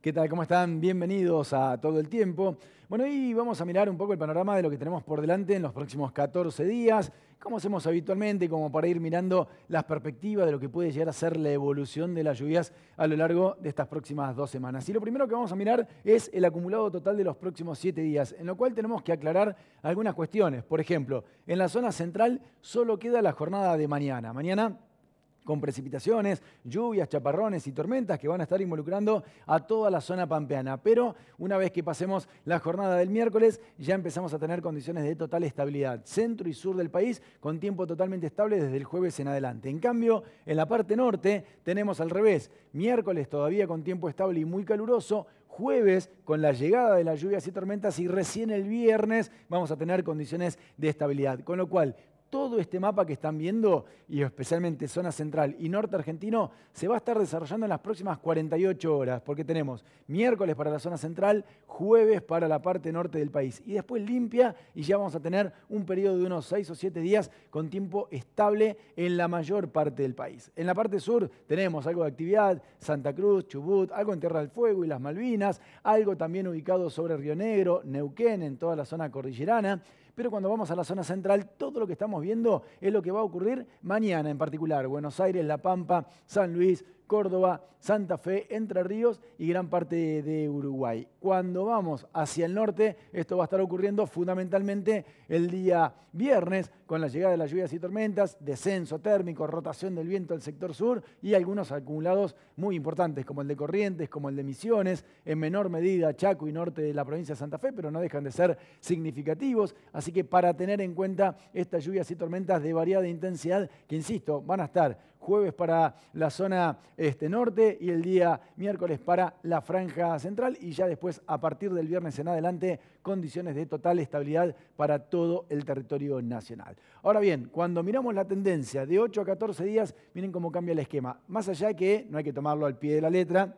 ¿Qué tal? ¿Cómo están? Bienvenidos a Todo el Tiempo. Bueno, y vamos a mirar un poco el panorama de lo que tenemos por delante en los próximos 14 días, como hacemos habitualmente, como para ir mirando las perspectivas de lo que puede llegar a ser la evolución de las lluvias a lo largo de estas próximas dos semanas. Y lo primero que vamos a mirar es el acumulado total de los próximos siete días, en lo cual tenemos que aclarar algunas cuestiones. Por ejemplo, en la zona central solo queda la jornada de mañana. Mañana con precipitaciones, lluvias, chaparrones y tormentas que van a estar involucrando a toda la zona pampeana. Pero una vez que pasemos la jornada del miércoles, ya empezamos a tener condiciones de total estabilidad. Centro y sur del país con tiempo totalmente estable desde el jueves en adelante. En cambio, en la parte norte tenemos al revés. Miércoles todavía con tiempo estable y muy caluroso, jueves con la llegada de las lluvias y tormentas y recién el viernes vamos a tener condiciones de estabilidad. Con lo cual, todo este mapa que están viendo, y especialmente zona central y norte argentino, se va a estar desarrollando en las próximas 48 horas, porque tenemos miércoles para la zona central, jueves para la parte norte del país, y después limpia y ya vamos a tener un periodo de unos 6 o 7 días con tiempo estable en la mayor parte del país. En la parte sur tenemos algo de actividad, Santa Cruz, Chubut, algo en Tierra del Fuego y las Malvinas, algo también ubicado sobre Río Negro, Neuquén, en toda la zona cordillerana pero cuando vamos a la zona central, todo lo que estamos viendo es lo que va a ocurrir mañana en particular. Buenos Aires, La Pampa, San Luis, Córdoba, Santa Fe, Entre Ríos y gran parte de Uruguay. Cuando vamos hacia el norte, esto va a estar ocurriendo fundamentalmente el día viernes con la llegada de las lluvias y tormentas, descenso térmico, rotación del viento al sector sur y algunos acumulados muy importantes como el de Corrientes, como el de Misiones, en menor medida Chaco y norte de la provincia de Santa Fe, pero no dejan de ser significativos. Así que para tener en cuenta estas lluvias y tormentas de variada intensidad, que insisto, van a estar jueves para la zona este, norte y el día miércoles para la franja central y ya después a partir del viernes en adelante condiciones de total estabilidad para todo el territorio nacional. Ahora bien, cuando miramos la tendencia de 8 a 14 días, miren cómo cambia el esquema. Más allá de que no hay que tomarlo al pie de la letra,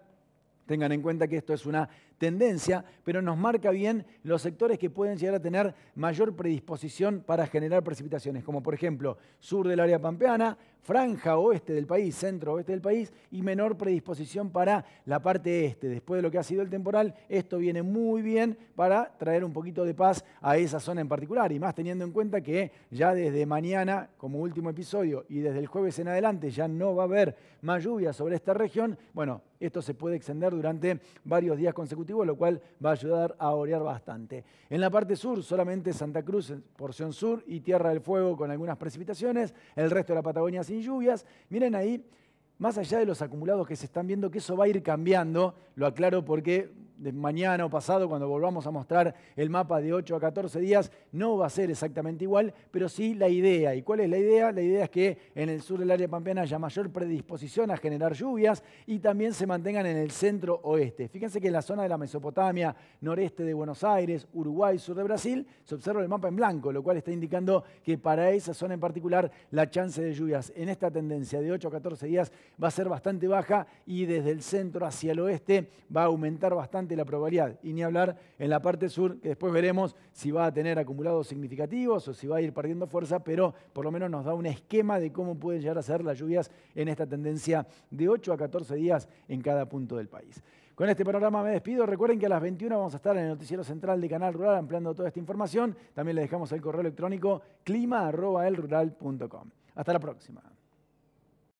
tengan en cuenta que esto es una tendencia, pero nos marca bien los sectores que pueden llegar a tener mayor predisposición para generar precipitaciones, como por ejemplo sur del área pampeana, franja oeste del país, centro oeste del país, y menor predisposición para la parte este. Después de lo que ha sido el temporal, esto viene muy bien para traer un poquito de paz a esa zona en particular, y más teniendo en cuenta que ya desde mañana, como último episodio, y desde el jueves en adelante ya no va a haber más lluvia sobre esta región, bueno, esto se puede extender durante varios días consecutivos lo cual va a ayudar a orear bastante. En la parte sur, solamente Santa Cruz, porción sur, y Tierra del Fuego con algunas precipitaciones, el resto de la Patagonia sin lluvias. Miren ahí, más allá de los acumulados que se están viendo, que eso va a ir cambiando, lo aclaro porque de mañana o pasado, cuando volvamos a mostrar el mapa de 8 a 14 días, no va a ser exactamente igual, pero sí la idea. ¿Y cuál es la idea? La idea es que en el sur del área pampeana haya mayor predisposición a generar lluvias y también se mantengan en el centro oeste. Fíjense que en la zona de la Mesopotamia, noreste de Buenos Aires, Uruguay, sur de Brasil, se observa el mapa en blanco, lo cual está indicando que para esa zona en particular la chance de lluvias en esta tendencia de 8 a 14 días va a ser bastante baja y desde el centro hacia el oeste va a aumentar bastante la probabilidad. Y ni hablar en la parte sur, que después veremos si va a tener acumulados significativos o si va a ir perdiendo fuerza, pero por lo menos nos da un esquema de cómo pueden llegar a ser las lluvias en esta tendencia de 8 a 14 días en cada punto del país. Con este programa me despido. Recuerden que a las 21 vamos a estar en el Noticiero Central de Canal Rural ampliando toda esta información. También le dejamos el correo electrónico clima.elrural.com. Hasta la próxima.